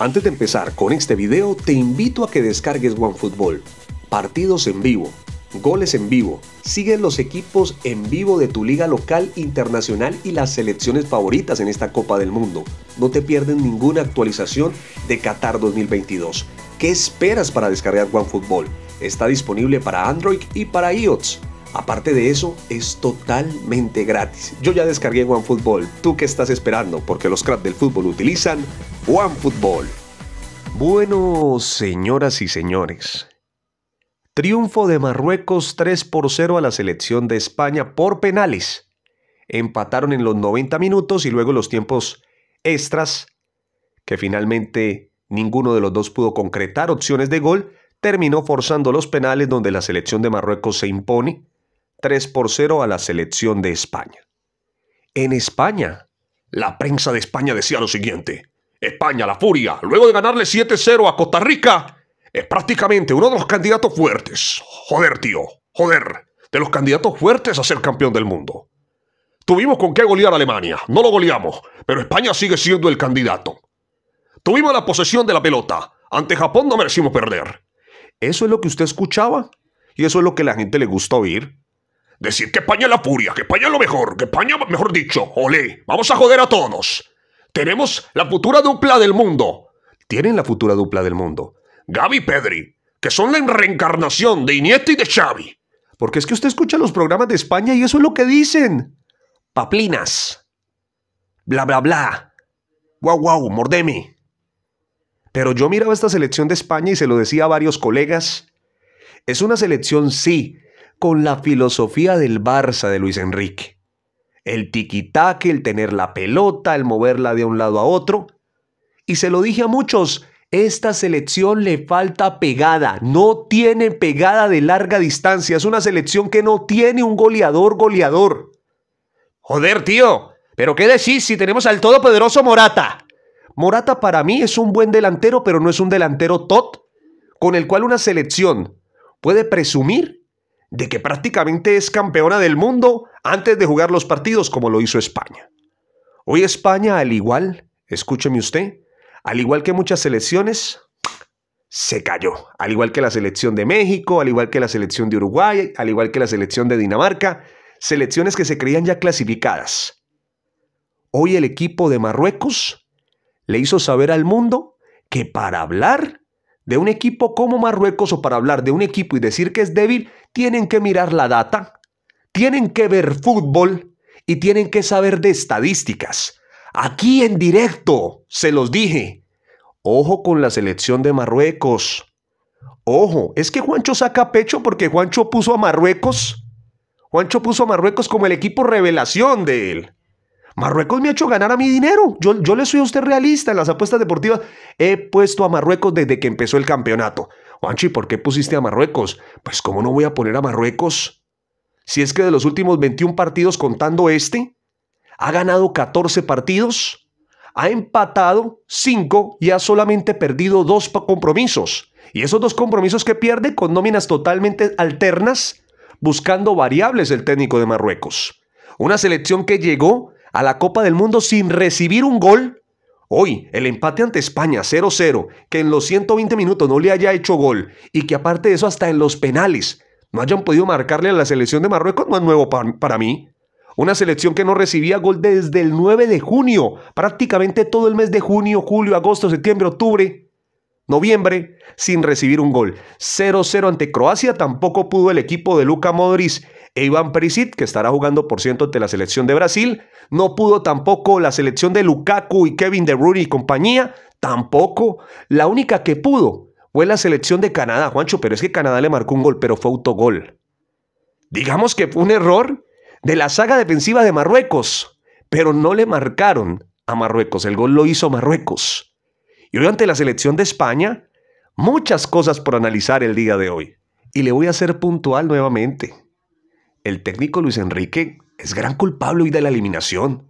Antes de empezar con este video, te invito a que descargues OneFootball. Partidos en vivo, goles en vivo, sigue los equipos en vivo de tu liga local, internacional y las selecciones favoritas en esta Copa del Mundo. No te pierden ninguna actualización de Qatar 2022. ¿Qué esperas para descargar OneFootball? Está disponible para Android y para iOS. Aparte de eso, es totalmente gratis. Yo ya descargué OneFootball. ¿Tú qué estás esperando? Porque los cracks del fútbol utilizan OneFootball. Bueno, señoras y señores. Triunfo de Marruecos 3 por 0 a la selección de España por penales. Empataron en los 90 minutos y luego los tiempos extras, que finalmente ninguno de los dos pudo concretar opciones de gol, terminó forzando los penales donde la selección de Marruecos se impone 3 por 0 a la selección de España. En España, la prensa de España decía lo siguiente. España, la furia, luego de ganarle 7-0 a Costa Rica, es prácticamente uno de los candidatos fuertes. Joder, tío, joder, de los candidatos fuertes a ser campeón del mundo. Tuvimos con qué golear a Alemania, no lo goleamos, pero España sigue siendo el candidato. Tuvimos la posesión de la pelota, ante Japón no merecimos perder. Eso es lo que usted escuchaba y eso es lo que la gente le gusta oír Decir que España la furia, que España lo mejor, que España, mejor dicho, olé, vamos a joder a todos. Tenemos la futura dupla del mundo. Tienen la futura dupla del mundo. Gaby y Pedri, que son la reencarnación de Iniesta y de Xavi. Porque es que usted escucha los programas de España y eso es lo que dicen. Paplinas. Bla, bla, bla. Guau, guau, mordeme. Pero yo miraba esta selección de España y se lo decía a varios colegas. Es una selección, sí, con la filosofía del Barça de Luis Enrique. El tiquitaque, el tener la pelota, el moverla de un lado a otro. Y se lo dije a muchos, esta selección le falta pegada, no tiene pegada de larga distancia, es una selección que no tiene un goleador goleador. Joder, tío, pero ¿qué decís si tenemos al todopoderoso Morata? Morata para mí es un buen delantero, pero no es un delantero tot, con el cual una selección puede presumir de que prácticamente es campeona del mundo antes de jugar los partidos como lo hizo España. Hoy España, al igual, escúcheme usted, al igual que muchas selecciones, se cayó. Al igual que la selección de México, al igual que la selección de Uruguay, al igual que la selección de Dinamarca, selecciones que se creían ya clasificadas. Hoy el equipo de Marruecos le hizo saber al mundo que para hablar de un equipo como Marruecos o para hablar de un equipo y decir que es débil, tienen que mirar la data, tienen que ver fútbol y tienen que saber de estadísticas. Aquí en directo, se los dije. Ojo con la selección de Marruecos. Ojo, es que Juancho saca pecho porque Juancho puso a Marruecos. Juancho puso a Marruecos como el equipo revelación de él. Marruecos me ha hecho ganar a mi dinero. Yo, yo le soy a usted realista en las apuestas deportivas. He puesto a Marruecos desde que empezó el campeonato. Juanchi, ¿por qué pusiste a Marruecos? Pues cómo no voy a poner a Marruecos. Si es que de los últimos 21 partidos contando este, ha ganado 14 partidos, ha empatado 5 y ha solamente perdido 2 compromisos. Y esos dos compromisos que pierde con nóminas totalmente alternas, buscando variables el técnico de Marruecos. Una selección que llegó a la Copa del Mundo sin recibir un gol. Hoy, el empate ante España 0-0, que en los 120 minutos no le haya hecho gol y que aparte de eso hasta en los penales no hayan podido marcarle a la selección de Marruecos no es nuevo para, mí. Una selección que no recibía gol desde el 9 de junio, prácticamente todo el mes de junio, julio, agosto, septiembre, octubre, noviembre, sin recibir un gol. 0-0 ante Croacia tampoco pudo el equipo de Luca Modric e Iván Perisic, que estará jugando por ciento ante la selección de Brasil. No pudo tampoco la selección de Lukaku y Kevin De Bruyne y compañía. Tampoco. La única que pudo fue la selección de Canadá, Juancho, pero es que Canadá le marcó un gol, pero fue autogol. Digamos que fue un error de la saga defensiva de Marruecos, pero no le marcaron a Marruecos, el gol lo hizo Marruecos. Y hoy ante la selección de España, muchas cosas por analizar el día de hoy. Y le voy a hacer puntual nuevamente el técnico Luis Enrique es gran culpable hoy de la eliminación.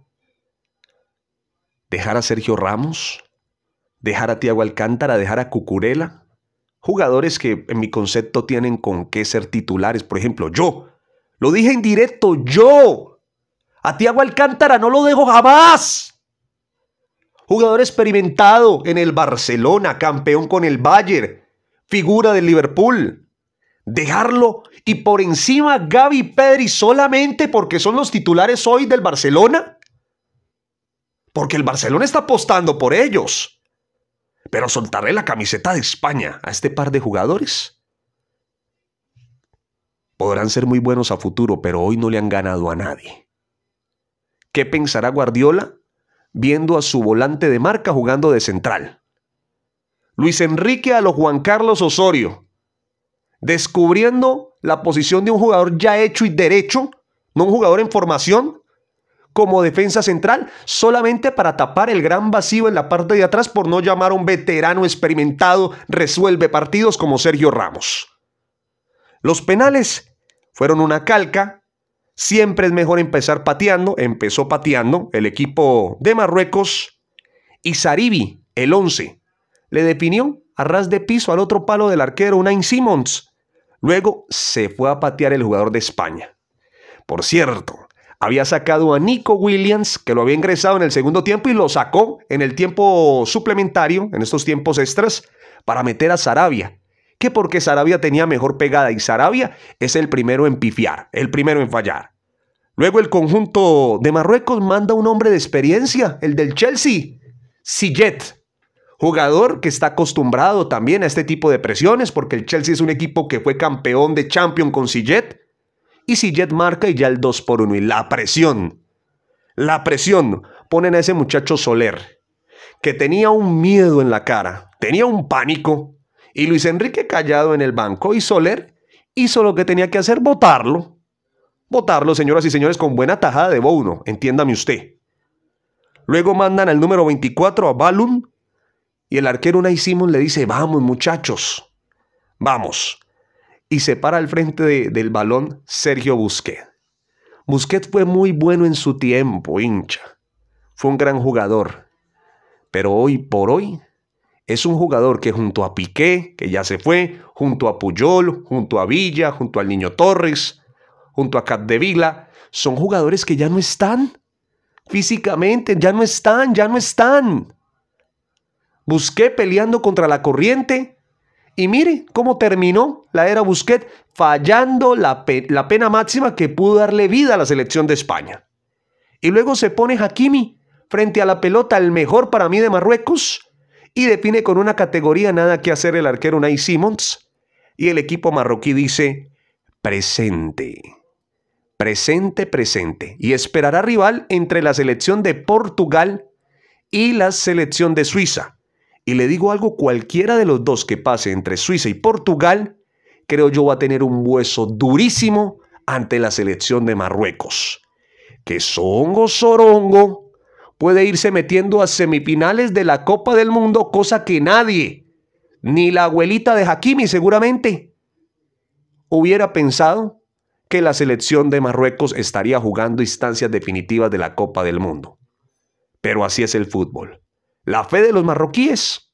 Dejar a Sergio Ramos, dejar a Tiago Alcántara, dejar a Cucurela, jugadores que en mi concepto tienen con qué ser titulares. Por ejemplo, yo, lo dije en directo, yo, a Tiago Alcántara no lo dejo jamás. Jugador experimentado en el Barcelona, campeón con el Bayern, figura del Liverpool dejarlo y por encima Gaby Pedri solamente porque son los titulares hoy del Barcelona? Porque el Barcelona está apostando por ellos. Pero soltaré la camiseta de España a este par de jugadores. Podrán ser muy buenos a futuro, pero hoy no le han ganado a nadie. ¿Qué pensará Guardiola viendo a su volante de marca jugando de central? Luis Enrique a los Juan Carlos Osorio, descubriendo la posición de un jugador ya hecho y derecho, no un jugador en formación, como defensa central, solamente para tapar el gran vacío en la parte de atrás por no llamar a un veterano experimentado, resuelve partidos como Sergio Ramos. Los penales fueron una calca, siempre es mejor empezar pateando, empezó pateando el equipo de Marruecos y Saribi, el 11, le definió a ras de piso al otro palo del arquero, Unain Simons Luego se fue a patear el jugador de España. Por cierto, había sacado a Nico Williams, que lo había ingresado en el segundo tiempo y lo sacó en el tiempo suplementario, en estos tiempos extras, para meter a Sarabia. Que porque Sarabia tenía mejor pegada y Sarabia es el primero en pifiar, el primero en fallar. Luego el conjunto de Marruecos manda un hombre de experiencia, el del Chelsea, Sillet, Jugador que está acostumbrado también a este tipo de presiones, porque el Chelsea es un equipo que fue campeón de Champions con Sillet. Y Sillet marca y ya el 2 por 1. Y la presión, la presión, ponen a ese muchacho Soler, que tenía un miedo en la cara, tenía un pánico. Y Luis Enrique callado en el banco. Y Soler hizo lo que tenía que hacer, votarlo. Votarlo, señoras y señores, con buena tajada de Bono entiéndame usted. Luego mandan al número 24 a Balum y el arquero Nay Simon le dice, vamos muchachos, vamos. Y se para al frente del balón Sergio Busquets. Busquets fue muy bueno en su tiempo, hincha. Fue un gran jugador. Pero hoy por hoy es un jugador que junto a Piqué, que ya se fue, junto a Puyol, junto a Villa, junto al Niño Torres, junto a Capdevila, son jugadores que ya no están físicamente, ya no están, ya no están. Busqué peleando contra la corriente. Y mire cómo terminó la era Busquet fallando la, pena máxima que pudo darle vida a la selección de España. Y luego se pone Hakimi frente a la pelota, el mejor para mí de Marruecos, y define con una categoría nada que hacer el arquero Nay Simons. Y el equipo marroquí dice, presente, presente, presente. Y esperará rival entre la selección de Portugal y la selección de Suiza. Y le digo algo, cualquiera de los dos que pase entre Suiza y Portugal, creo yo va a tener un hueso durísimo ante la selección de Marruecos. Que Songo Sorongo puede irse metiendo a semifinales de la Copa del Mundo, cosa que nadie, ni la abuelita de Hakimi seguramente, hubiera pensado que la selección de Marruecos estaría jugando instancias definitivas de la Copa del Mundo. Pero así es el fútbol. La fe de los marroquíes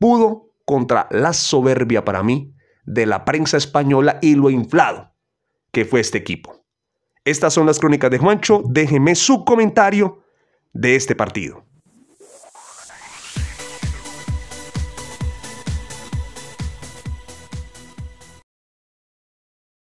pudo contra la soberbia para mí de la prensa española y lo inflado que fue este equipo. Estas son las crónicas de Juancho. Déjeme su comentario de este partido.